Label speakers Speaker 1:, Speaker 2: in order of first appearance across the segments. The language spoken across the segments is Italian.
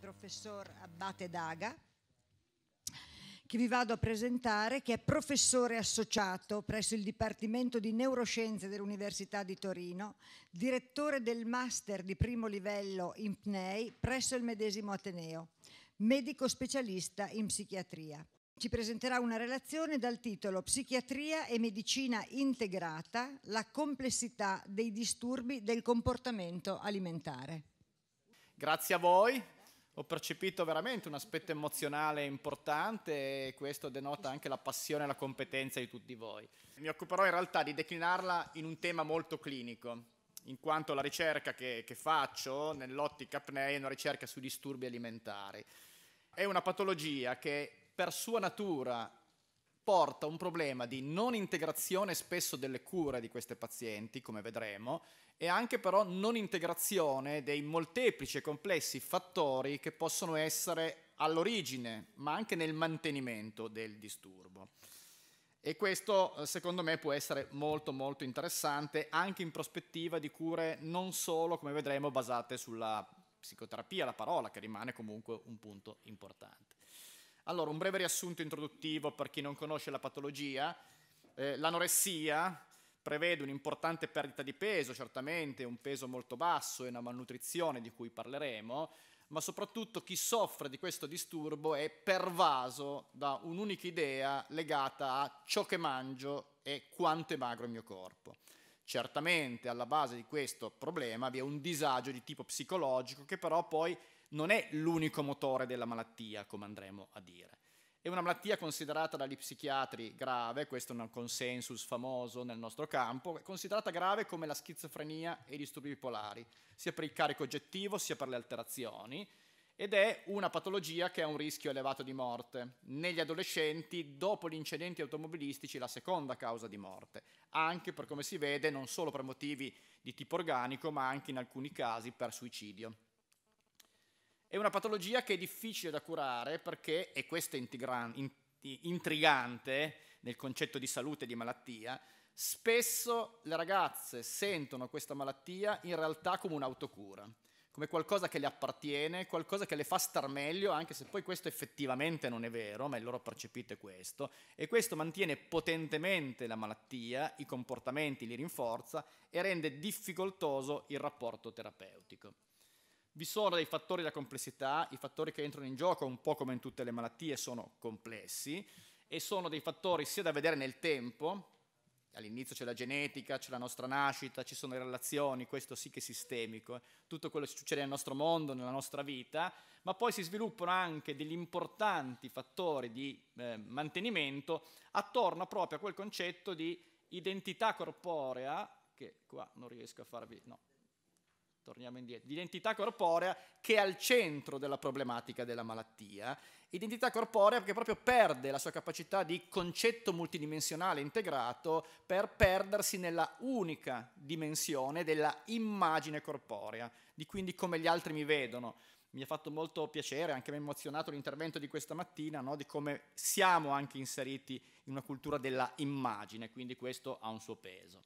Speaker 1: professor Abbate Daga, che vi vado a presentare, che è professore associato presso il Dipartimento di Neuroscienze dell'Università di Torino, direttore del Master di primo livello in PNEI presso il medesimo Ateneo, medico specialista in psichiatria. Ci presenterà una relazione dal titolo Psichiatria e medicina integrata, la complessità dei disturbi del comportamento alimentare.
Speaker 2: Grazie a voi, ho percepito veramente un aspetto emozionale importante e questo denota anche la passione e la competenza di tutti voi. Mi occuperò in realtà di declinarla in un tema molto clinico, in quanto la ricerca che, che faccio nell'ottica apnea è una ricerca sui disturbi alimentari. È una patologia che per sua natura porta a un problema di non integrazione spesso delle cure di queste pazienti, come vedremo, e anche però non integrazione dei molteplici e complessi fattori che possono essere all'origine, ma anche nel mantenimento del disturbo. E questo eh, secondo me può essere molto molto interessante anche in prospettiva di cure non solo, come vedremo, basate sulla psicoterapia, la parola che rimane comunque un punto importante. Allora, un breve riassunto introduttivo per chi non conosce la patologia. Eh, l'anoressia, prevede un'importante perdita di peso, certamente un peso molto basso e una malnutrizione di cui parleremo, ma soprattutto chi soffre di questo disturbo è pervaso da un'unica idea legata a ciò che mangio e quanto è magro il mio corpo. Certamente alla base di questo problema vi è un disagio di tipo psicologico che però poi non è l'unico motore della malattia, come andremo a dire. È una malattia considerata dagli psichiatri grave, questo è un consensus famoso nel nostro campo, è considerata grave come la schizofrenia e i disturbi bipolari, sia per il carico oggettivo sia per le alterazioni, ed è una patologia che ha un rischio elevato di morte. Negli adolescenti, dopo gli incidenti automobilistici, la seconda causa di morte, anche per come si vede non solo per motivi di tipo organico, ma anche in alcuni casi per suicidio. È una patologia che è difficile da curare perché, e questo è intigran- intrigante nel concetto di salute e di malattia, spesso le ragazze sentono questa malattia in realtà come un'autocura, come qualcosa che le appartiene, qualcosa che le fa star meglio, anche se poi questo effettivamente non è vero, ma il loro percepito è questo, e questo mantiene potentemente la malattia, i comportamenti li rinforza e rende difficoltoso il rapporto terapeutico. Vi sono dei fattori da complessità, i fattori che entrano in gioco un po' come in tutte le malattie sono complessi e sono dei fattori sia da vedere nel tempo, all'inizio c'è la genetica, c'è la nostra nascita, ci sono le relazioni, questo sì che è sistemico, eh. tutto quello che succede nel nostro mondo, nella nostra vita, ma poi si sviluppano anche degli importanti fattori di eh, mantenimento attorno proprio a quel concetto di identità corporea, che qua non riesco a farvi, no, torniamo indietro, l'identità corporea che è al centro della problematica della malattia, identità corporea che proprio perde la sua capacità di concetto multidimensionale integrato per perdersi nella unica dimensione della immagine corporea, di quindi come gli altri mi vedono. Mi ha fatto molto piacere, anche mi ha emozionato l'intervento di questa mattina, no? di come siamo anche inseriti in una cultura della immagine, quindi questo ha un suo peso.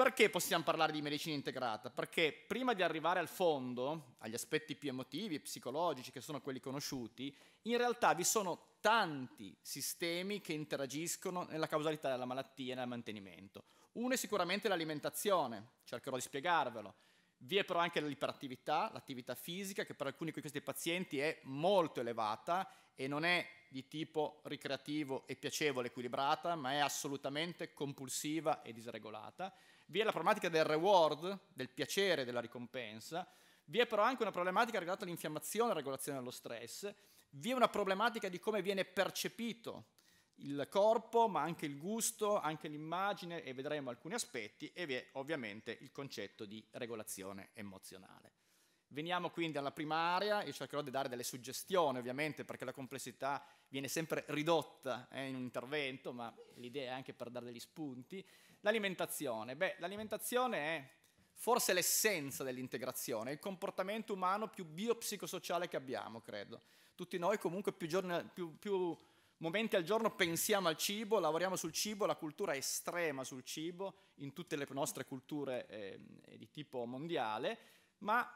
Speaker 2: Perché possiamo parlare di medicina integrata? Perché prima di arrivare al fondo, agli aspetti più emotivi e psicologici che sono quelli conosciuti, in realtà vi sono tanti sistemi che interagiscono nella causalità della malattia e nel mantenimento. Uno è sicuramente l'alimentazione, cercherò di spiegarvelo. Vi è però anche l'iperattività, l'attività fisica, che per alcuni di questi pazienti è molto elevata e non è di tipo ricreativo e piacevole, equilibrata, ma è assolutamente compulsiva e disregolata. Vi è la problematica del reward, del piacere, della ricompensa, vi è però anche una problematica legata all'infiammazione, alla regolazione dello stress, vi è una problematica di come viene percepito il corpo, ma anche il gusto, anche l'immagine e vedremo alcuni aspetti e vi è ovviamente il concetto di regolazione emozionale. Veniamo quindi alla prima area, io cercherò di dare delle suggestioni ovviamente perché la complessità viene sempre ridotta eh, in un intervento, ma l'idea è anche per dare degli spunti. L'alimentazione, beh, l'alimentazione è forse l'essenza dell'integrazione, il comportamento umano più biopsicosociale che abbiamo, credo. Tutti noi comunque più, giorni, più, più momenti al giorno pensiamo al cibo, lavoriamo sul cibo, la cultura è estrema sul cibo in tutte le nostre culture eh, di tipo mondiale, ma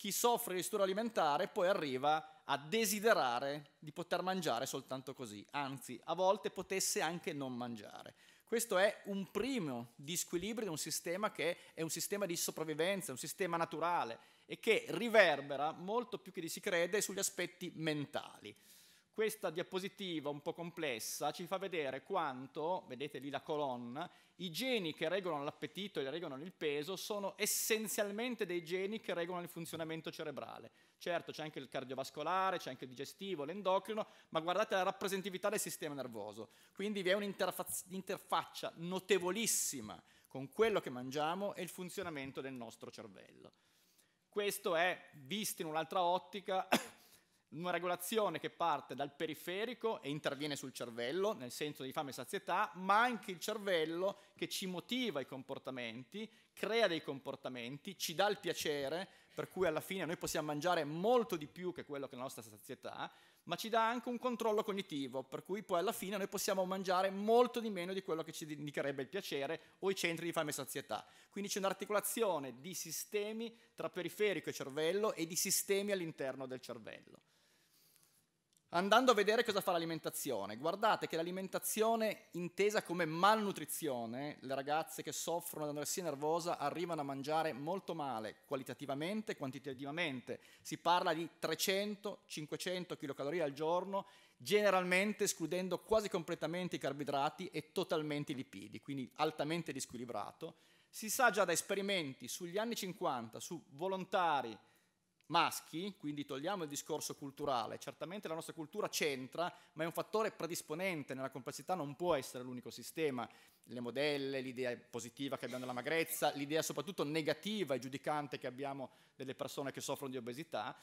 Speaker 2: chi soffre di disturbo alimentare poi arriva a desiderare di poter mangiare soltanto così, anzi a volte potesse anche non mangiare. Questo è un primo disquilibrio di un sistema che è un sistema di sopravvivenza, un sistema naturale e che riverbera molto più che di si crede sugli aspetti mentali questa diapositiva un po' complessa ci fa vedere quanto, vedete lì la colonna, i geni che regolano l'appetito e regolano il peso sono essenzialmente dei geni che regolano il funzionamento cerebrale. Certo, c'è anche il cardiovascolare, c'è anche il digestivo, l'endocrino, ma guardate la rappresentatività del sistema nervoso. Quindi vi è un'interfaccia notevolissima con quello che mangiamo e il funzionamento del nostro cervello. Questo è, visto in un'altra ottica, una regolazione che parte dal periferico e interviene sul cervello, nel senso di fame e sazietà, ma anche il cervello che ci motiva i comportamenti, crea dei comportamenti, ci dà il piacere, per cui alla fine noi possiamo mangiare molto di più che quello che è la nostra sazietà, ma ci dà anche un controllo cognitivo, per cui poi alla fine noi possiamo mangiare molto di meno di quello che ci indicherebbe il piacere o i centri di fame e sazietà. Quindi c'è un'articolazione di sistemi tra periferico e cervello e di sistemi all'interno del cervello. Andando a vedere cosa fa l'alimentazione, guardate che l'alimentazione intesa come malnutrizione, le ragazze che soffrono di anoressia nervosa arrivano a mangiare molto male, qualitativamente e quantitativamente. Si parla di 300-500 kcal al giorno, generalmente escludendo quasi completamente i carboidrati e totalmente i lipidi, quindi altamente disquilibrato. Si sa già da esperimenti sugli anni 50 su volontari maschi, quindi togliamo il discorso culturale, certamente la nostra cultura c'entra, ma è un fattore predisponente nella complessità, non può essere l'unico sistema. Le modelle, l'idea positiva che abbiamo della magrezza, l'idea soprattutto negativa e giudicante che abbiamo delle persone che soffrono di obesità,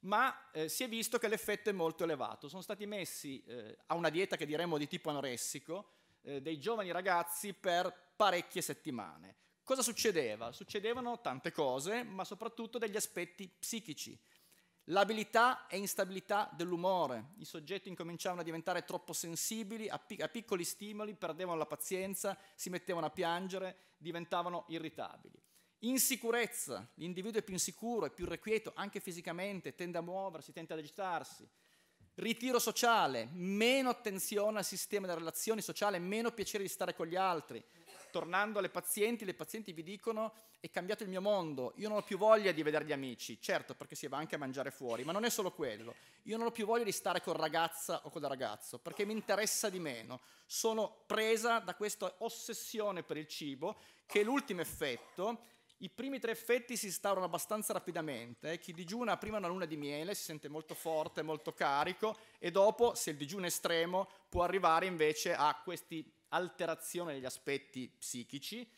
Speaker 2: ma eh, si è visto che l'effetto è molto elevato. Sono stati messi eh, a una dieta che diremmo di tipo anoressico eh, dei giovani ragazzi per parecchie settimane Cosa succedeva? Succedevano tante cose, ma soprattutto degli aspetti psichici. L'abilità e instabilità dell'umore, i soggetti incominciavano a diventare troppo sensibili a, pic- a piccoli stimoli, perdevano la pazienza, si mettevano a piangere, diventavano irritabili. Insicurezza, l'individuo è più insicuro, è più requieto anche fisicamente, tende a muoversi, tende ad agitarsi. Ritiro sociale, meno attenzione al sistema delle relazioni sociali, meno piacere di stare con gli altri tornando alle pazienti, le pazienti vi dicono è cambiato il mio mondo, io non ho più voglia di vedere gli amici, certo perché si va anche a mangiare fuori, ma non è solo quello, io non ho più voglia di stare con ragazza o con ragazzo perché mi interessa di meno, sono presa da questa ossessione per il cibo che è l'ultimo effetto i primi tre effetti si instaurano abbastanza rapidamente. Eh. Chi digiuna prima una luna di miele si sente molto forte, molto carico e dopo, se il digiuno è estremo, può arrivare invece a questi alterazione degli aspetti psichici,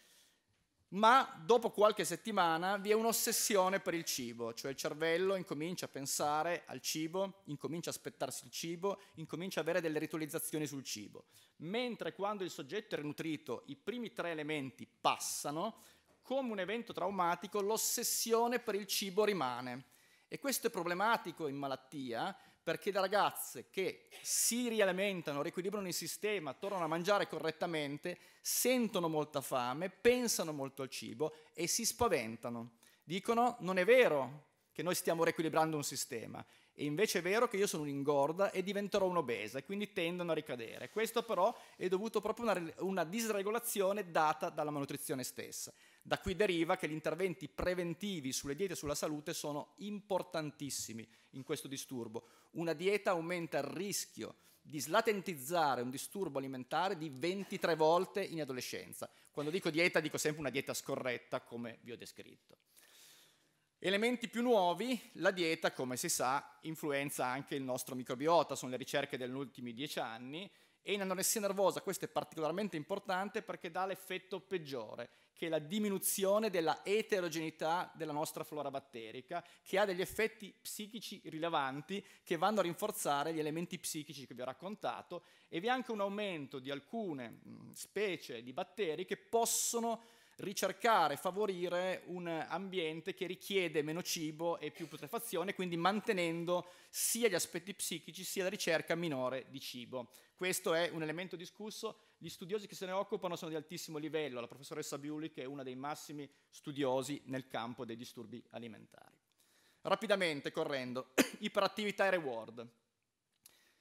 Speaker 2: ma dopo qualche settimana vi è un'ossessione per il cibo, cioè il cervello incomincia a pensare al cibo, incomincia a aspettarsi il cibo, incomincia ad avere delle ritualizzazioni sul cibo. Mentre quando il soggetto è nutrito, i primi tre elementi passano, come un evento traumatico l'ossessione per il cibo rimane. E questo è problematico in malattia perché le ragazze che si rialimentano, riequilibrano il sistema, tornano a mangiare correttamente, sentono molta fame, pensano molto al cibo e si spaventano. Dicono non è vero che noi stiamo riequilibrando un sistema, e invece è vero che io sono un'ingorda e diventerò un'obesa quindi tendono a ricadere. Questo però è dovuto proprio a una, una disregolazione data dalla malnutrizione stessa. Da qui deriva che gli interventi preventivi sulle diete e sulla salute sono importantissimi in questo disturbo. Una dieta aumenta il rischio di slatentizzare un disturbo alimentare di 23 volte in adolescenza. Quando dico dieta dico sempre una dieta scorretta come vi ho descritto. Elementi più nuovi, la dieta, come si sa, influenza anche il nostro microbiota, sono le ricerche degli ultimi dieci anni, e in anoressia nervosa questo è particolarmente importante perché dà l'effetto peggiore che è la diminuzione della eterogeneità della nostra flora batterica, che ha degli effetti psichici rilevanti che vanno a rinforzare gli elementi psichici che vi ho raccontato e vi è anche un aumento di alcune specie di batteri che possono ricercare, favorire un ambiente che richiede meno cibo e più putrefazione, quindi mantenendo sia gli aspetti psichici sia la ricerca minore di cibo. Questo è un elemento discusso gli studiosi che se ne occupano sono di altissimo livello, la professoressa Biuli che è una dei massimi studiosi nel campo dei disturbi alimentari. Rapidamente, correndo, iperattività e reward.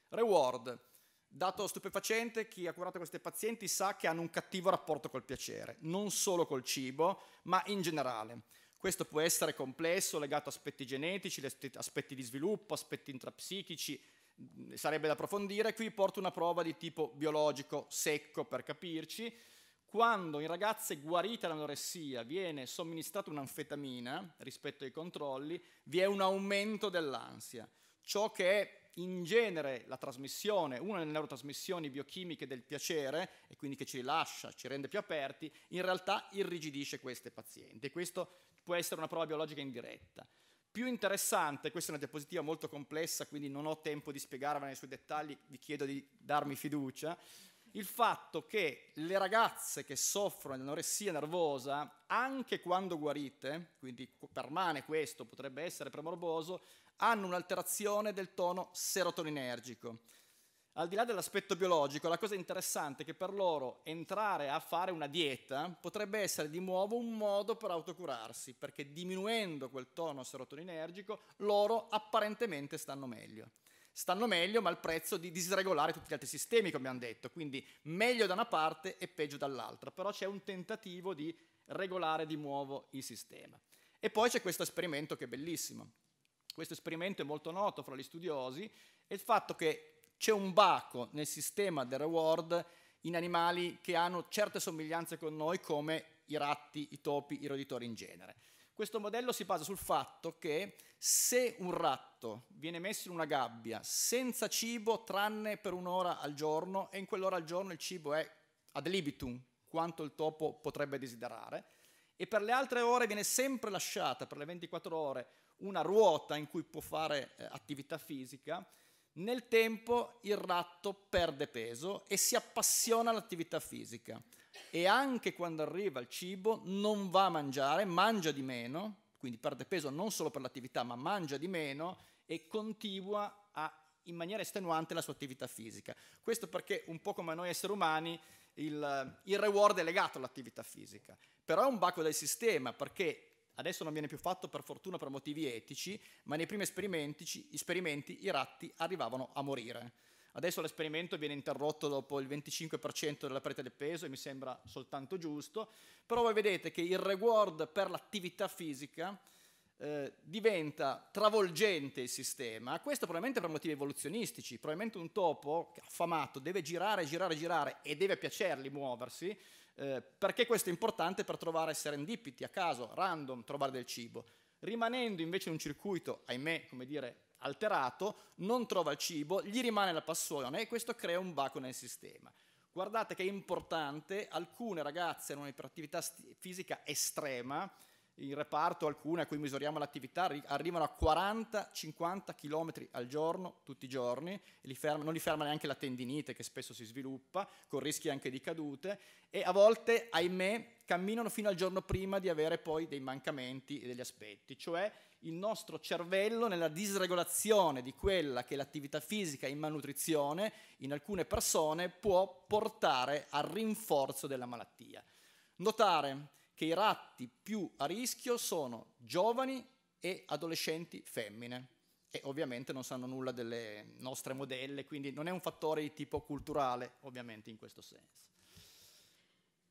Speaker 2: Reward, dato stupefacente, chi ha curato queste pazienti sa che hanno un cattivo rapporto col piacere, non solo col cibo, ma in generale. Questo può essere complesso, legato a aspetti genetici, aspetti di sviluppo, aspetti intrapsichici, sarebbe da approfondire. Qui porto una prova di tipo biologico secco per capirci. Quando in ragazze guarite dall'anoressia viene somministrata un'anfetamina rispetto ai controlli, vi è un aumento dell'ansia. Ciò che è in genere la trasmissione, una delle neurotrasmissioni biochimiche del piacere, e quindi che ci rilascia, ci rende più aperti, in realtà irrigidisce queste pazienti. Questo può essere una prova biologica indiretta più interessante, questa è una diapositiva molto complessa, quindi non ho tempo di spiegarvela nei suoi dettagli, vi chiedo di darmi fiducia, il fatto che le ragazze che soffrono di anoressia nervosa, anche quando guarite, quindi permane questo, potrebbe essere premorboso, hanno un'alterazione del tono serotoninergico al di là dell'aspetto biologico, la cosa interessante è che per loro entrare a fare una dieta potrebbe essere di nuovo un modo per autocurarsi, perché diminuendo quel tono serotoninergico loro apparentemente stanno meglio. Stanno meglio, ma al prezzo di disregolare tutti gli altri sistemi, come abbiamo detto, quindi meglio da una parte e peggio dall'altra, però c'è un tentativo di regolare di nuovo il sistema. E poi c'è questo esperimento che è bellissimo. Questo esperimento è molto noto fra gli studiosi, è il fatto che c'è un baco nel sistema del reward in animali che hanno certe somiglianze con noi come i ratti, i topi, i roditori in genere. Questo modello si basa sul fatto che se un ratto viene messo in una gabbia senza cibo tranne per un'ora al giorno e in quell'ora al giorno il cibo è ad libitum, quanto il topo potrebbe desiderare, e per le altre ore viene sempre lasciata, per le 24 ore, una ruota in cui può fare eh, attività fisica, nel tempo il ratto perde peso e si appassiona all'attività fisica e anche quando arriva il cibo non va a mangiare, mangia di meno, quindi perde peso non solo per l'attività ma mangia di meno e continua a, in maniera estenuante la sua attività fisica. Questo perché un po' come noi esseri umani il, il reward è legato all'attività fisica, però è un baco del sistema perché Adesso non viene più fatto per fortuna per motivi etici, ma nei primi esperimenti, esperimenti i ratti arrivavano a morire. Adesso l'esperimento viene interrotto dopo il 25% della parete del peso e mi sembra soltanto giusto, però voi vedete che il reward per l'attività fisica eh, diventa travolgente il sistema, questo probabilmente per motivi evoluzionistici, probabilmente un topo affamato deve girare, girare, girare e deve piacergli muoversi, eh, perché questo è importante per trovare serendipiti a caso, random, trovare del cibo. Rimanendo invece in un circuito, ahimè, come dire, alterato, non trova il cibo, gli rimane la passione e questo crea un baco nel sistema. Guardate che è importante, alcune ragazze hanno un'iperattività fisica estrema, in reparto alcune a cui misuriamo l'attività arrivano a 40-50 km al giorno, tutti i giorni, li ferma, non li ferma neanche la tendinite che spesso si sviluppa, con rischi anche di cadute, e a volte, ahimè, camminano fino al giorno prima di avere poi dei mancamenti e degli aspetti, cioè il nostro cervello nella disregolazione di quella che è l'attività fisica in malnutrizione in alcune persone può portare al rinforzo della malattia. Notare che i ratti più a rischio sono giovani e adolescenti femmine. E ovviamente non sanno nulla delle nostre modelle, quindi non è un fattore di tipo culturale, ovviamente in questo senso.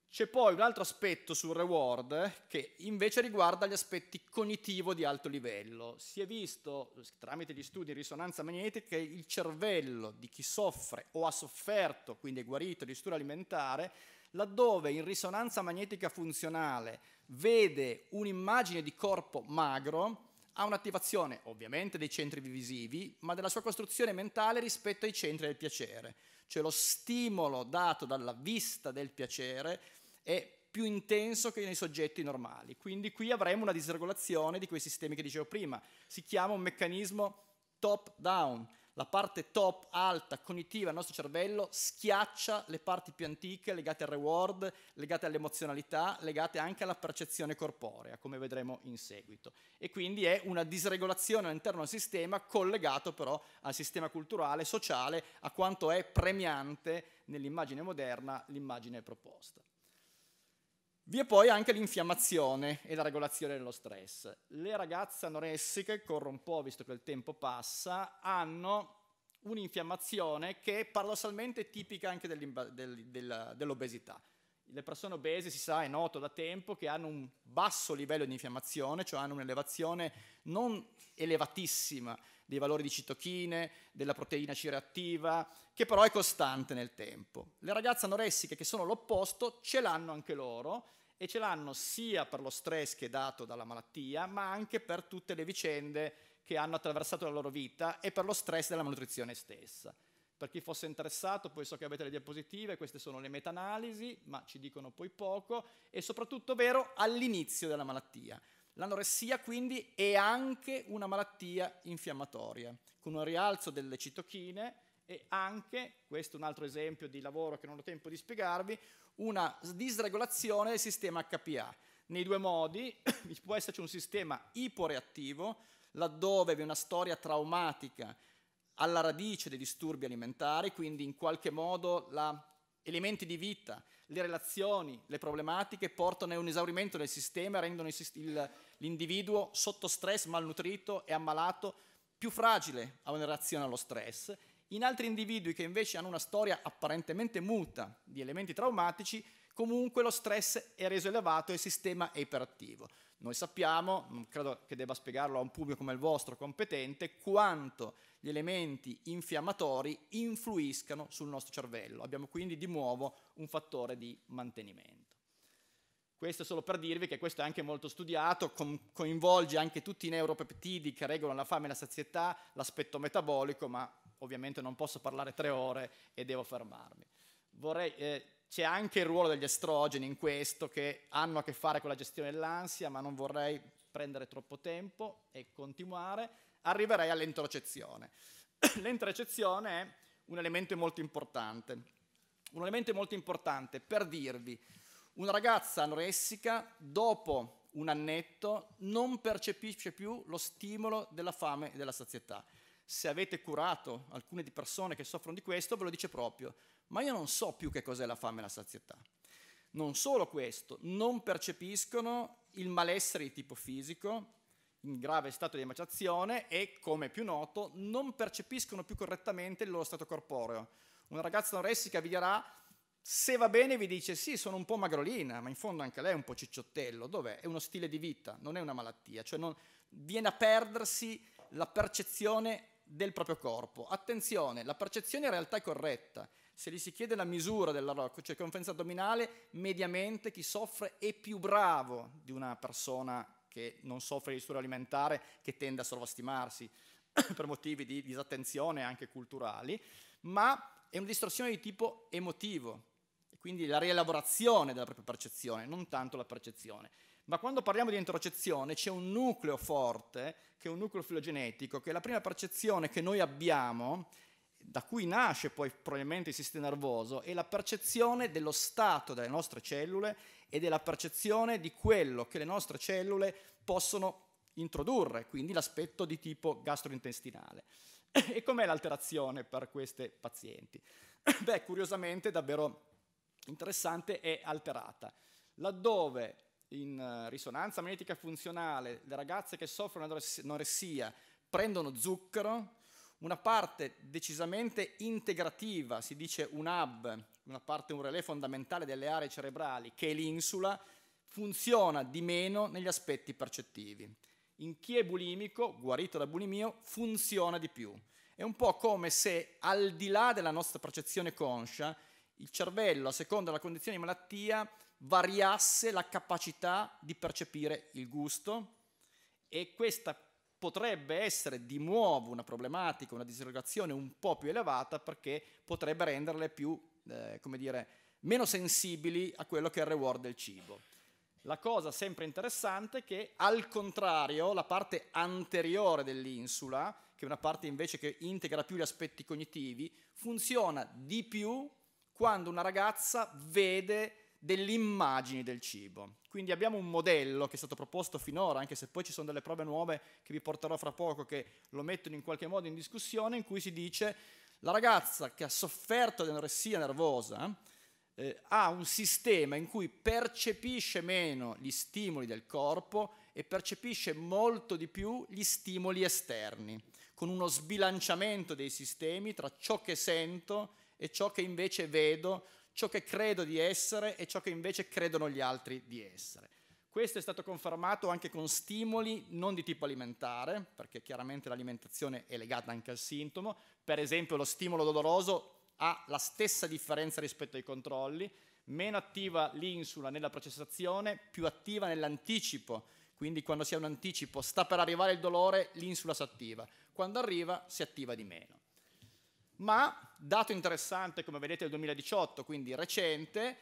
Speaker 2: C'è poi un altro aspetto sul reward eh, che invece riguarda gli aspetti cognitivo di alto livello. Si è visto tramite gli studi di risonanza magnetica che il cervello di chi soffre o ha sofferto, quindi è guarito di stura alimentare, laddove in risonanza magnetica funzionale vede un'immagine di corpo magro, ha un'attivazione ovviamente dei centri visivi, ma della sua costruzione mentale rispetto ai centri del piacere. Cioè lo stimolo dato dalla vista del piacere è più intenso che nei soggetti normali. Quindi qui avremo una disregolazione di quei sistemi che dicevo prima. Si chiama un meccanismo top-down la parte top, alta, cognitiva del nostro cervello schiaccia le parti più antiche legate al reward, legate all'emozionalità, legate anche alla percezione corporea, come vedremo in seguito. E quindi è una disregolazione all'interno del sistema collegato però al sistema culturale, sociale, a quanto è premiante nell'immagine moderna l'immagine proposta. Vi è poi anche l'infiammazione e la regolazione dello stress. Le ragazze anoressiche, corro un po' visto che il tempo passa, hanno un'infiammazione che è paradossalmente tipica anche del, del, dell'obesità. Le persone obese, si sa, è noto da tempo, che hanno un basso livello di infiammazione, cioè hanno un'elevazione non elevatissima dei valori di citochine, della proteina C-reattiva, che però è costante nel tempo. Le ragazze anoressiche, che sono l'opposto, ce l'hanno anche loro e ce l'hanno sia per lo stress che è dato dalla malattia, ma anche per tutte le vicende che hanno attraversato la loro vita e per lo stress della malnutrizione stessa. Per chi fosse interessato, poi so che avete le diapositive, queste sono le meta-analisi, ma ci dicono poi poco, e soprattutto vero all'inizio della malattia. L'anoressia quindi è anche una malattia infiammatoria, con un rialzo delle citochine e anche, questo è un altro esempio di lavoro che non ho tempo di spiegarvi, una disregolazione del sistema HPA. Nei due modi può esserci un sistema iporeattivo, laddove vi è una storia traumatica alla radice dei disturbi alimentari, quindi in qualche modo la elementi di vita, le relazioni, le problematiche portano a un esaurimento del sistema e rendono l'individuo sotto stress, malnutrito e ammalato, più fragile a una reazione allo stress. In altri individui che invece hanno una storia apparentemente muta di elementi traumatici, comunque lo stress è reso elevato e il sistema è iperattivo. Noi sappiamo, non credo che debba spiegarlo a un pubblico come il vostro competente, quanto gli elementi infiammatori influiscano sul nostro cervello. Abbiamo quindi di nuovo un fattore di mantenimento. Questo è solo per dirvi che questo è anche molto studiato, coinvolge anche tutti i neuropeptidi che regolano la fame e la sazietà, l'aspetto metabolico, ma ovviamente non posso parlare tre ore e devo fermarmi. Vorrei eh, c'è anche il ruolo degli estrogeni in questo che hanno a che fare con la gestione dell'ansia, ma non vorrei prendere troppo tempo e continuare, arriverei all'introcezione. L'introcezione è un elemento molto importante, un elemento molto importante per dirvi, una ragazza anoressica dopo un annetto non percepisce più lo stimolo della fame e della sazietà se avete curato alcune persone che soffrono di questo, ve lo dice proprio, ma io non so più che cos'è la fame e la sazietà. Non solo questo, non percepiscono il malessere di tipo fisico, in grave stato di emaciazione e, come più noto, non percepiscono più correttamente il loro stato corporeo. Una ragazza anoressica vi dirà, se va bene vi dice sì, sono un po' magrolina, ma in fondo anche lei è un po' cicciottello, dov'è? È uno stile di vita, non è una malattia, cioè non, viene a perdersi la percezione del proprio corpo. Attenzione, la percezione in realtà è corretta. Se gli si chiede la misura della cioè circonferenza addominale, mediamente chi soffre è più bravo di una persona che non soffre di disturbo alimentare, che tende a sovrastimarsi per motivi di disattenzione anche culturali, ma è una distorsione di tipo emotivo, quindi la rielaborazione della propria percezione, non tanto la percezione. Ma quando parliamo di interocezione c'è un nucleo forte, che è un nucleo filogenetico, che è la prima percezione che noi abbiamo, da cui nasce poi probabilmente il sistema nervoso, è la percezione dello stato delle nostre cellule ed è la percezione di quello che le nostre cellule possono introdurre, quindi l'aspetto di tipo gastrointestinale. e com'è l'alterazione per queste pazienti? Beh, curiosamente davvero interessante è alterata. Laddove in eh, risonanza magnetica funzionale, le ragazze che soffrono di anoressia prendono zucchero, una parte decisamente integrativa, si dice un hub, una parte, un relè fondamentale delle aree cerebrali, che è l'insula, funziona di meno negli aspetti percettivi. In chi è bulimico, guarito da bulimio, funziona di più. È un po' come se al di là della nostra percezione conscia, il cervello, a seconda della condizione di malattia, variasse la capacità di percepire il gusto e questa potrebbe essere di nuovo una problematica, una disregolazione un po' più elevata perché potrebbe renderle più, eh, come dire, meno sensibili a quello che è il reward del cibo. La cosa sempre interessante è che al contrario la parte anteriore dell'insula, che è una parte invece che integra più gli aspetti cognitivi, funziona di più quando una ragazza vede delle immagini del cibo. Quindi abbiamo un modello che è stato proposto finora, anche se poi ci sono delle prove nuove che vi porterò fra poco che lo mettono in qualche modo in discussione, in cui si dice la ragazza che ha sofferto di anoressia nervosa eh, ha un sistema in cui percepisce meno gli stimoli del corpo e percepisce molto di più gli stimoli esterni, con uno sbilanciamento dei sistemi tra ciò che sento e ciò che invece vedo, ciò che credo di essere e ciò che invece credono gli altri di essere. Questo è stato confermato anche con stimoli non di tipo alimentare, perché chiaramente l'alimentazione è legata anche al sintomo. Per esempio lo stimolo doloroso ha la stessa differenza rispetto ai controlli, meno attiva l'insula nella processazione, più attiva nell'anticipo. Quindi quando si ha un anticipo, sta per arrivare il dolore, l'insula si attiva. Quando arriva, si attiva di meno ma dato interessante come vedete del 2018, quindi recente,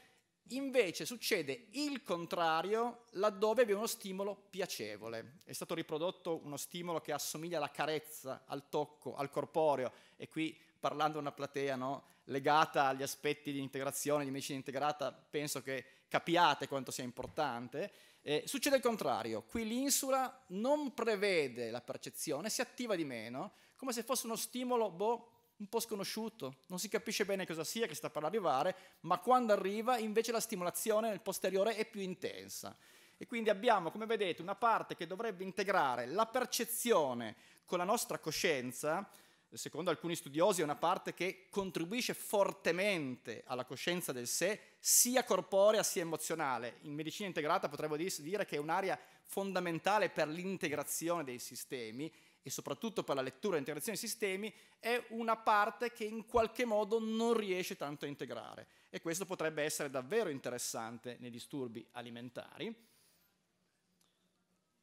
Speaker 2: invece succede il contrario laddove vi è uno stimolo piacevole. È stato riprodotto uno stimolo che assomiglia alla carezza, al tocco, al corporeo e qui parlando a una platea no, legata agli aspetti di integrazione, di medicina integrata, penso che capiate quanto sia importante. Eh, succede il contrario, qui l'insula non prevede la percezione, si attiva di meno, come se fosse uno stimolo boh, un po' sconosciuto, non si capisce bene cosa sia che sta per arrivare, ma quando arriva invece la stimolazione nel posteriore è più intensa. E quindi abbiamo, come vedete, una parte che dovrebbe integrare la percezione con la nostra coscienza, secondo alcuni studiosi è una parte che contribuisce fortemente alla coscienza del sé, sia corporea sia emozionale. In medicina integrata potremmo dire che è un'area fondamentale per l'integrazione dei sistemi e soprattutto per la lettura e integrazione dei sistemi, è una parte che in qualche modo non riesce tanto a integrare. E questo potrebbe essere davvero interessante nei disturbi alimentari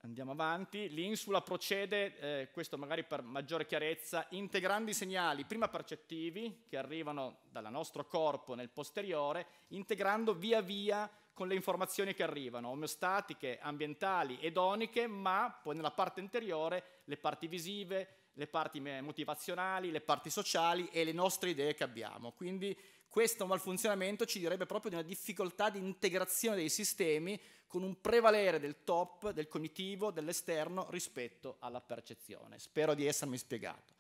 Speaker 2: Andiamo avanti, l'insula procede, eh, questo magari per maggiore chiarezza, integrando i segnali prima percettivi che arrivano dal nostro corpo nel posteriore, integrando via via con le informazioni che arrivano, omeostatiche, ambientali, edoniche, ma poi nella parte interiore le parti visive, le parti eh, motivazionali, le parti sociali e le nostre idee che abbiamo. Quindi questo malfunzionamento ci direbbe proprio di una difficoltà di integrazione dei sistemi con un prevalere del top, del cognitivo, dell'esterno rispetto alla percezione. Spero di essermi spiegato.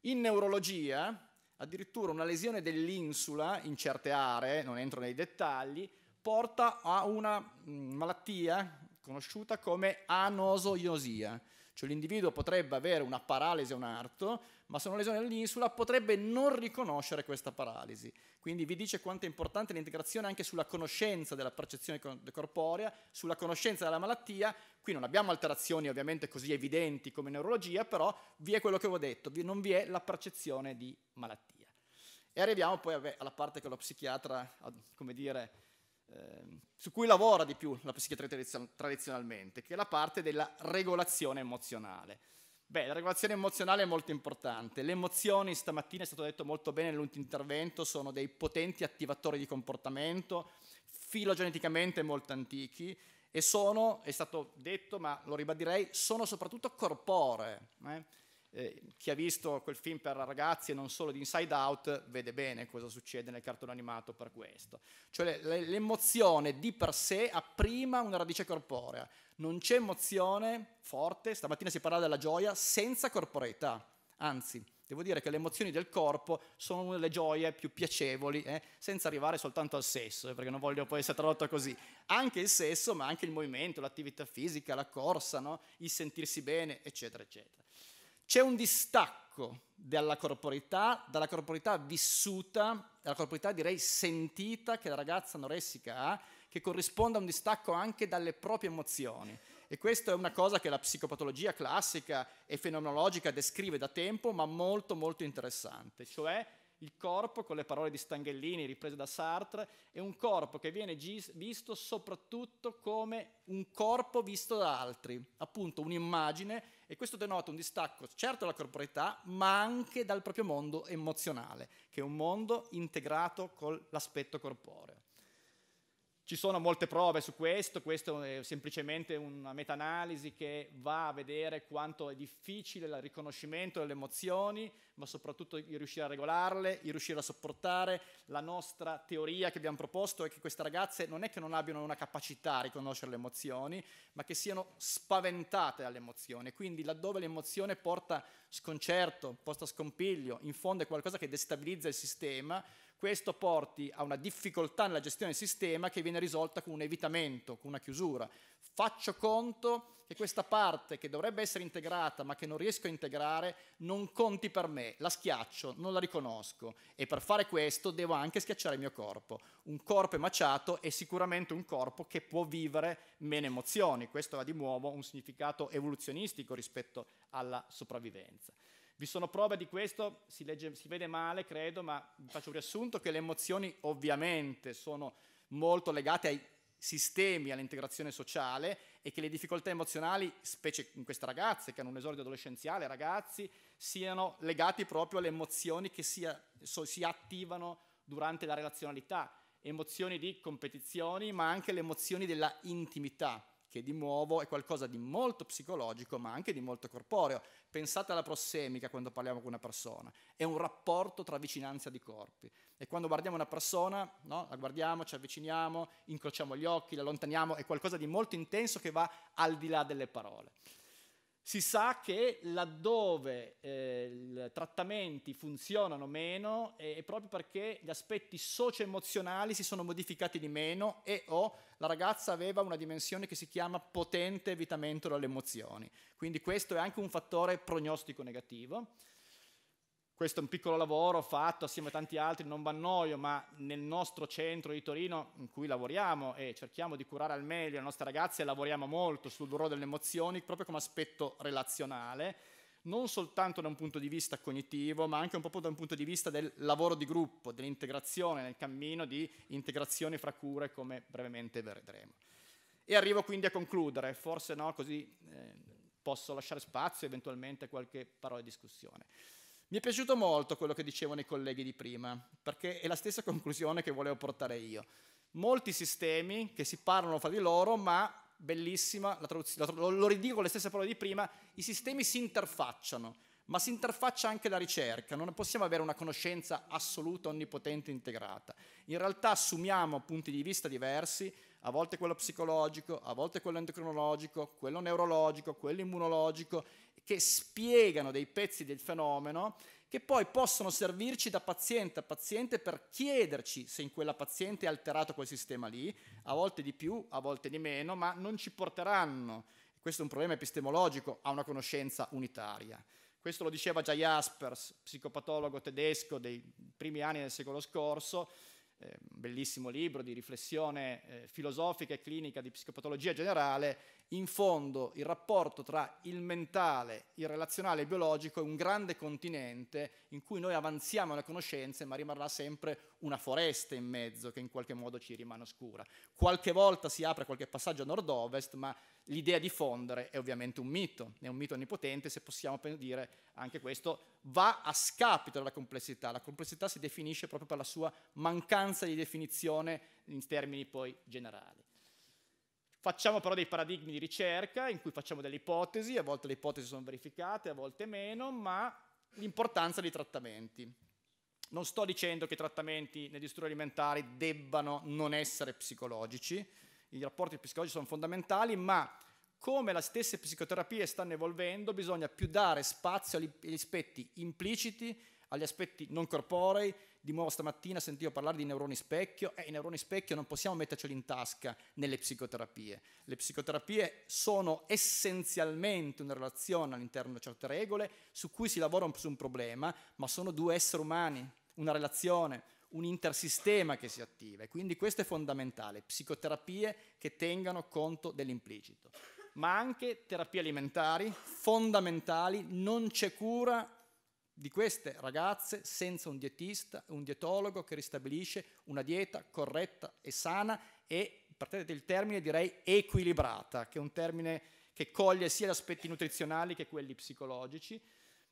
Speaker 2: In neurologia, addirittura una lesione dell'insula in certe aree, non entro nei dettagli, porta a una malattia conosciuta come anosoiosia, cioè l'individuo potrebbe avere una paralisi a un arto ma sono lesioni all'insula, potrebbe non riconoscere questa paralisi. Quindi vi dice quanto è importante l'integrazione anche sulla conoscenza della percezione corporea, sulla conoscenza della malattia. Qui non abbiamo alterazioni ovviamente così evidenti come in neurologia, però vi è quello che avevo detto, non vi è la percezione di malattia. E arriviamo poi alla parte che lo psichiatra, come dire, eh, su cui lavora di più la psichiatria tradizionalmente, che è la parte della regolazione emozionale. Beh, la regolazione emozionale è molto importante. Le emozioni, stamattina è stato detto molto bene nell'ultimo intervento, sono dei potenti attivatori di comportamento, filogeneticamente molto antichi, e sono, è stato detto, ma lo ribadirei, sono soprattutto corporee. Eh? Eh, chi ha visto quel film per ragazzi e non solo di Inside Out vede bene cosa succede nel cartone animato per questo. Cioè l'emozione di per sé ha prima una radice corporea. Non c'è emozione forte, stamattina si parlava della gioia, senza corporeità. Anzi, devo dire che le emozioni del corpo sono una delle gioie più piacevoli, eh? senza arrivare soltanto al sesso, eh, perché non voglio poi essere tradotta così. Anche il sesso, ma anche il movimento, l'attività fisica, la corsa, no? il sentirsi bene, eccetera, eccetera. C'è un distacco dalla corporità, dalla corporità vissuta, dalla corporità direi sentita che la ragazza anoressica ha, che corrisponde a un distacco anche dalle proprie emozioni. E questa è una cosa che la psicopatologia classica e fenomenologica descrive da tempo, ma molto molto interessante, cioè il corpo, con le parole di Stanghellini riprese da Sartre, è un corpo che viene gis- visto soprattutto come un corpo visto da altri, appunto un'immagine e questo denota un distacco certo dalla corporeità, ma anche dal proprio mondo emozionale, che è un mondo integrato con l'aspetto corporeo. Ci sono molte prove su questo, questo è semplicemente una meta-analisi che va a vedere quanto è difficile il riconoscimento delle emozioni, ma soprattutto di riuscire a regolarle, di riuscire a sopportare. La nostra teoria che abbiamo proposto è che queste ragazze non è che non abbiano una capacità a riconoscere le emozioni, ma che siano spaventate dall'emozione. Quindi laddove l'emozione porta sconcerto, porta scompiglio, in fondo è qualcosa che destabilizza il sistema, questo porti a una difficoltà nella gestione del sistema che viene risolta con un evitamento, con una chiusura. Faccio conto che questa parte che dovrebbe essere integrata ma che non riesco a integrare non conti per me, la schiaccio, non la riconosco e per fare questo devo anche schiacciare il mio corpo. Un corpo emaciato è sicuramente un corpo che può vivere meno emozioni, questo ha di nuovo un significato evoluzionistico rispetto alla sopravvivenza. Vi sono prove di questo, si, legge, si vede male, credo, ma vi faccio un riassunto che le emozioni ovviamente sono molto legate ai sistemi, all'integrazione sociale e che le difficoltà emozionali, specie in queste ragazze che hanno un esordio adolescenziale, ragazzi, siano legati proprio alle emozioni che si, so, si attivano durante la relazionalità, emozioni di competizioni, ma anche le emozioni della intimità che di nuovo è qualcosa di molto psicologico ma anche di molto corporeo. Pensate alla prossemica quando parliamo con una persona, è un rapporto tra vicinanza di corpi e quando guardiamo una persona, no? la guardiamo, ci avviciniamo, incrociamo gli occhi, la allontaniamo, è qualcosa di molto intenso che va al di là delle parole. Si sa che laddove eh, i trattamenti funzionano meno è, proprio perché gli aspetti socio-emozionali si sono modificati di meno e o oh, la ragazza aveva una dimensione che si chiama potente evitamento dalle emozioni. Quindi questo è anche un fattore prognostico negativo. Questo è un piccolo lavoro fatto assieme a tanti altri, non va a noio, ma nel nostro centro di Torino in cui lavoriamo e cerchiamo di curare al meglio le nostre ragazze, lavoriamo molto sul ruolo delle emozioni proprio come aspetto relazionale, non soltanto da un punto di vista cognitivo, ma anche un po' da un punto di vista del lavoro di gruppo, dell'integrazione nel cammino di integrazione fra cure, come brevemente vedremo. E arrivo quindi a concludere, forse no, così eh, posso lasciare spazio eventualmente a qualche parola di discussione. Mi è piaciuto molto quello che dicevano i colleghi di prima, perché è la stessa conclusione che volevo portare io. Molti sistemi che si parlano fra di loro, ma bellissima, la traduzione, lo, ridico con le stesse parole di prima, i sistemi si interfacciano, ma si interfaccia anche la ricerca, non possiamo avere una conoscenza assoluta, onnipotente, integrata. In realtà assumiamo punti di vista diversi, a volte quello psicologico, a volte quello endocrinologico, quello neurologico, quello immunologico che spiegano dei pezzi del fenomeno che poi possono servirci da paziente a paziente per chiederci se in quella paziente è alterato quel sistema lì, a volte di più, a volte di meno, ma non ci porteranno, questo è un problema epistemologico, a una conoscenza unitaria. Questo lo diceva già Jaspers, psicopatologo tedesco dei primi anni del secolo scorso, eh, bellissimo libro di riflessione eh, filosofica e clinica di psicopatologia generale, in fondo il rapporto tra il mentale, il relazionale e il biologico è un grande continente in cui noi avanziamo le conoscenze ma rimarrà sempre una foresta in mezzo che in qualche modo ci rimane oscura. Qualche volta si apre qualche passaggio a nord-ovest ma l'idea di fondere è ovviamente un mito, è un mito onnipotente se possiamo dire anche questo va a scapito della complessità, la complessità si definisce proprio per la sua mancanza di definizione in termini poi generali. Facciamo però dei paradigmi di ricerca in cui facciamo delle ipotesi, a volte le ipotesi sono verificate, a volte meno, ma l'importanza dei trattamenti. Non sto dicendo che i trattamenti nei disturbi alimentari debbano non essere psicologici, i rapporti psicologici sono fondamentali, ma come le stesse psicoterapie stanno evolvendo, bisogna più dare spazio agli aspetti impliciti, agli aspetti non corporei, di nuovo stamattina sentivo parlare di neuroni specchio, e eh, i neuroni specchio non possiamo metterceli in tasca nelle psicoterapie. Le psicoterapie sono essenzialmente una relazione all'interno di certe regole su cui si lavora su un problema, ma sono due esseri umani, una relazione, un intersistema che si attiva e quindi questo è fondamentale, psicoterapie che tengano conto dell'implicito, ma anche terapie alimentari fondamentali, non c'è cura di queste ragazze senza un dietista, un dietologo che ristabilisce una dieta corretta e sana e, partendo il termine, direi equilibrata, che è un termine che coglie sia gli aspetti nutrizionali che quelli psicologici.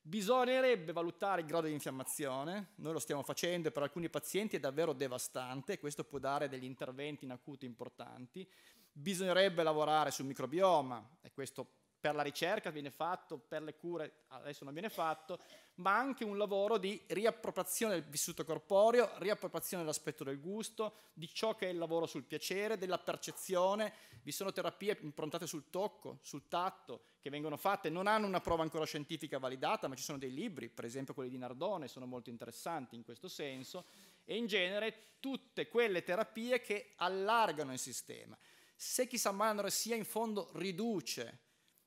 Speaker 2: Bisognerebbe valutare il grado di infiammazione, noi lo stiamo facendo e per alcuni pazienti è davvero devastante, questo può dare degli interventi in acuto importanti. Bisognerebbe lavorare sul microbioma, e questo per la ricerca viene fatto, per le cure adesso non viene fatto, ma anche un lavoro di riappropriazione del vissuto corporeo, riappropriazione dell'aspetto del gusto, di ciò che è il lavoro sul piacere, della percezione. Vi sono terapie improntate sul tocco, sul tatto, che vengono fatte, non hanno una prova ancora scientifica validata, ma ci sono dei libri, per esempio quelli di Nardone, sono molto interessanti in questo senso, e in genere tutte quelle terapie che allargano il sistema. Se chi sa sia in fondo riduce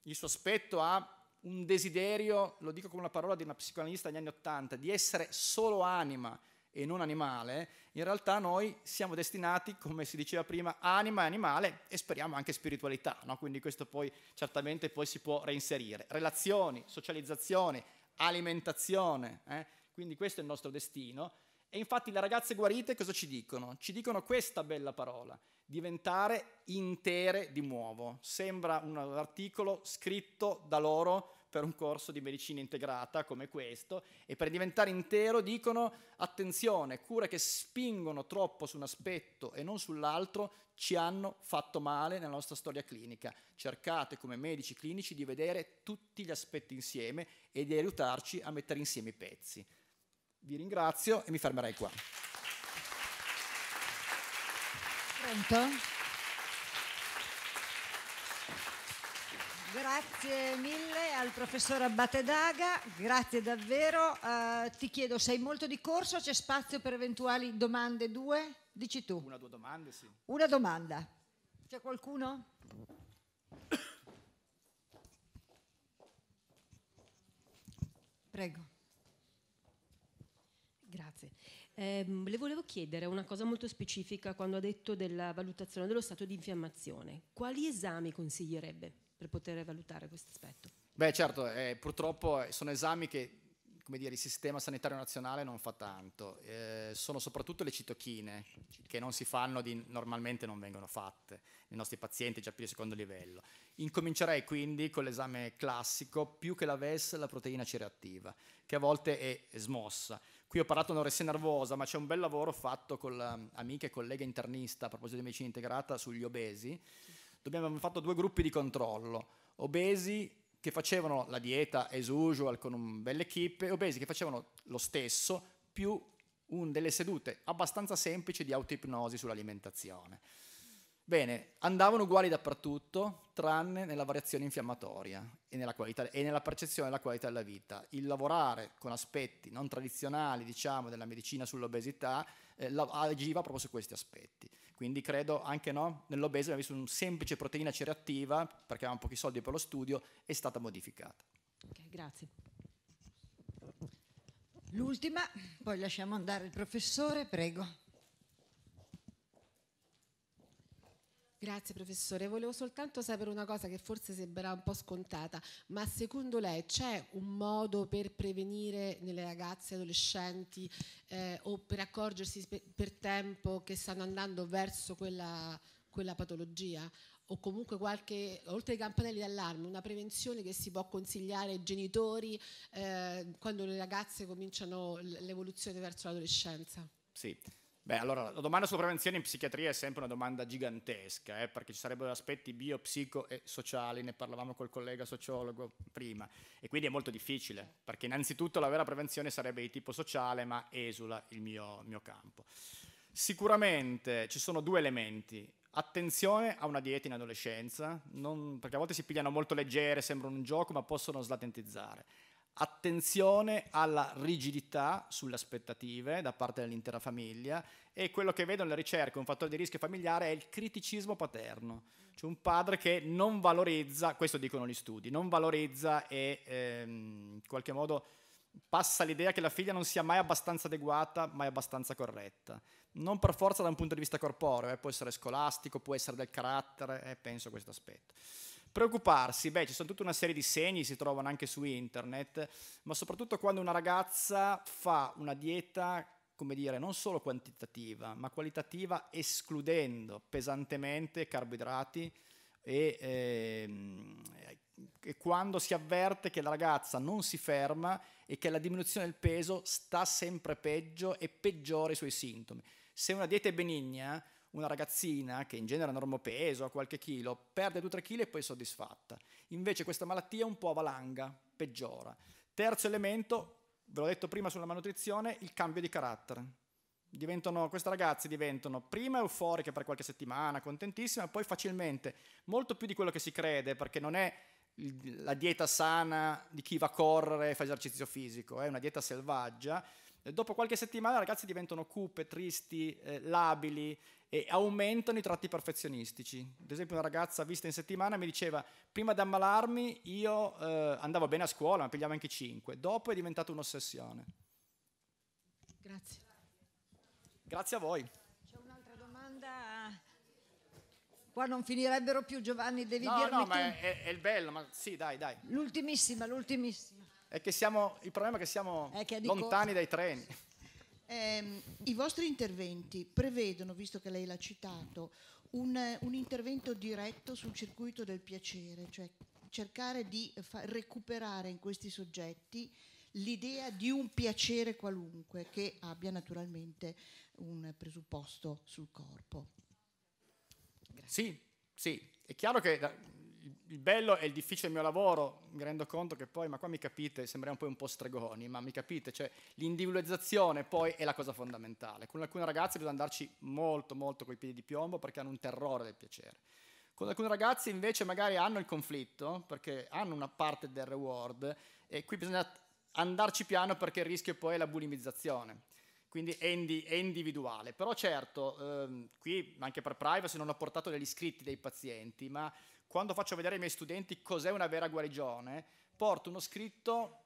Speaker 2: il sospetto ha un desiderio, lo dico con una parola di una psicoanalista degli anni Ottanta, di essere solo anima e non animale, in realtà noi siamo destinati, come si diceva prima, anima e animale e speriamo anche spiritualità, no? quindi questo poi certamente poi si può reinserire. Relazioni, socializzazione, alimentazione, eh? quindi questo è il nostro destino. E infatti le ragazze guarite cosa ci dicono? Ci dicono questa bella parola, diventare intere di nuovo. Sembra un articolo scritto da loro per un corso di medicina integrata come questo e per diventare intero dicono attenzione, cure che spingono troppo su un aspetto e non sull'altro ci hanno fatto male nella nostra storia clinica. Cercate come medici clinici di vedere tutti gli aspetti insieme e di aiutarci a mettere insieme i pezzi. Vi ringrazio e mi fermerei qua. Pronto?
Speaker 1: Grazie mille al professor Abbate Daga, grazie davvero. Uh, ti chiedo, sei molto di corso? C'è spazio per eventuali domande? Due? Dici tu. Una o due domande, sì. Una domanda. C'è qualcuno? Prego. Grazie. Eh, le volevo chiedere una cosa molto specifica quando ha detto della valutazione dello stato di infiammazione. Quali esami consiglierebbe per poter valutare questo aspetto?
Speaker 2: Beh certo, eh, purtroppo eh, sono esami che come dire, il sistema sanitario nazionale non fa tanto, eh, sono soprattutto le citochine che non si fanno, di, normalmente non vengono fatte nei nostri pazienti già più di secondo livello. Incomincerei quindi con l'esame classico, più che la VES, la proteina C reattiva, che a volte è smossa. Qui ho parlato un'oressia nervosa, ma c'è un bel lavoro fatto con amiche e collega internista a proposito di medicina integrata sugli obesi. Dove abbiamo fatto due gruppi di controllo. Obesi che facevano la dieta as usual con un bel obesi che facevano lo stesso più un, delle sedute abbastanza semplici di autoipnosi sull'alimentazione. Bene, andavano uguali dappertutto, tranne nella variazione infiammatoria e nella, qualità, e nella, percezione della qualità della vita. Il lavorare con aspetti non tradizionali, diciamo, della medicina sull'obesità eh, agiva proprio su questi aspetti. Quindi credo anche no, nell'obeso abbiamo visto una semplice proteina cereattiva, perché avevamo pochi soldi per lo studio, è stata modificata.
Speaker 1: Okay, grazie. L'ultima, poi lasciamo andare il professore, prego. Grazie professore, volevo soltanto sapere una cosa che forse sembrerà un po' scontata, ma secondo lei c'è un modo per prevenire nelle ragazze adolescenti eh, o per accorgersi per tempo che stanno andando verso quella, quella patologia? o comunque qualche, oltre ai campanelli d'allarme, una prevenzione che si può consigliare ai genitori eh, quando le ragazze cominciano l'evoluzione verso l'adolescenza?
Speaker 2: Sì, Beh, allora la domanda sulla prevenzione in psichiatria è sempre una domanda gigantesca, eh, perché ci sarebbero aspetti bio, psico e sociali, ne parlavamo col collega sociologo prima, e quindi è molto difficile, perché innanzitutto la vera prevenzione sarebbe di tipo sociale, ma esula il mio, mio campo. Sicuramente ci sono due elementi. Attenzione a una dieta in adolescenza, non, perché a volte si pigliano molto leggere, sembrano un gioco, ma possono slatentizzare attenzione alla rigidità sulle aspettative da parte dell'intera famiglia e quello che vedo nella ricerca, un fattore di rischio familiare, è il criticismo paterno, cioè un padre che non valorizza, questo dicono gli studi, non valorizza e ehm, in qualche modo passa l'idea che la figlia non sia mai abbastanza adeguata, mai abbastanza corretta. Non per forza da un punto di vista corporeo, eh, può essere scolastico, può essere del carattere, eh, penso a questo aspetto. Preoccuparsi, beh, ci sono tutta una serie di segni, si trovano anche su internet, ma soprattutto quando una ragazza fa una dieta, come dire, non solo quantitativa, ma qualitativa, escludendo pesantemente carboidrati e, ehm, e quando si avverte che la ragazza non si ferma e che la diminuzione del peso sta sempre peggio e peggiora i suoi sintomi. Se una dieta è benigna, una ragazzina che in genere ha normopeso, ha qualche chilo, perde 2-3 kg e poi è soddisfatta. Invece questa malattia è un po' avalanga, peggiora. Terzo elemento, ve l'ho detto prima sulla malnutrizione, il cambio di carattere. Diventano, queste ragazze diventano prima euforiche per qualche settimana, contentissime, poi facilmente, molto più di quello che si crede, perché non è la dieta sana di chi va a correre e fa esercizio fisico, è una dieta selvaggia. Dopo qualche settimana le ragazze diventano cupe, tristi, eh, labili e aumentano i tratti perfezionistici. Ad esempio una ragazza vista in settimana mi diceva prima di ammalarmi io eh, andavo bene a scuola, ma pigliavo anche 5, dopo è diventata un'ossessione. Grazie. Grazie a voi. C'è un'altra domanda.
Speaker 1: Qua non finirebbero più Giovanni, devi no, dirmi No, no, ma
Speaker 2: è, è, il bello, ma sì, dai, dai.
Speaker 1: L'ultimissima, l'ultimissima.
Speaker 2: È che siamo, il problema è che siamo è che è lontani cosa. dai treni.
Speaker 1: Eh, I vostri interventi prevedono, visto che lei l'ha citato, un, un, intervento diretto sul circuito del piacere, cioè cercare di recuperare in questi soggetti l'idea di un piacere qualunque che abbia naturalmente un presupposto sul corpo.
Speaker 2: Grazie. Sì, sì, è chiaro che il bello e il difficile del mio lavoro, mi rendo conto che poi, ma qua mi capite, sembriamo poi un po' stregoni, ma mi capite, cioè l'individualizzazione poi è la cosa fondamentale. Con alcune ragazze bisogna andarci molto molto coi piedi di piombo perché hanno un terrore del piacere. Con alcune ragazze invece magari hanno il conflitto perché hanno una parte del reward e qui bisogna andarci piano perché il rischio poi è la bulimizzazione quindi è, indi- è, individuale. Però certo, ehm, qui anche per privacy non ho portato degli iscritti dei pazienti, ma quando faccio vedere ai miei studenti cos'è una vera guarigione, porto uno scritto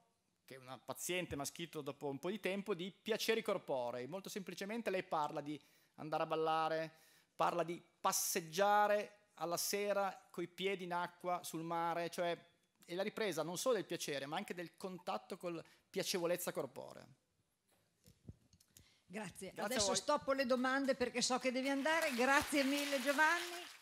Speaker 2: che una paziente mi ha scritto dopo un po' di tempo di piaceri corporei. Molto semplicemente lei parla di andare a ballare, parla di passeggiare alla sera coi piedi in acqua sul mare, cioè è la ripresa non solo del piacere, ma anche del contatto con piacevolezza corporea.
Speaker 1: Grazie. Grazie Adesso stoppo le domande perché so che devi andare. Grazie mille Giovanni.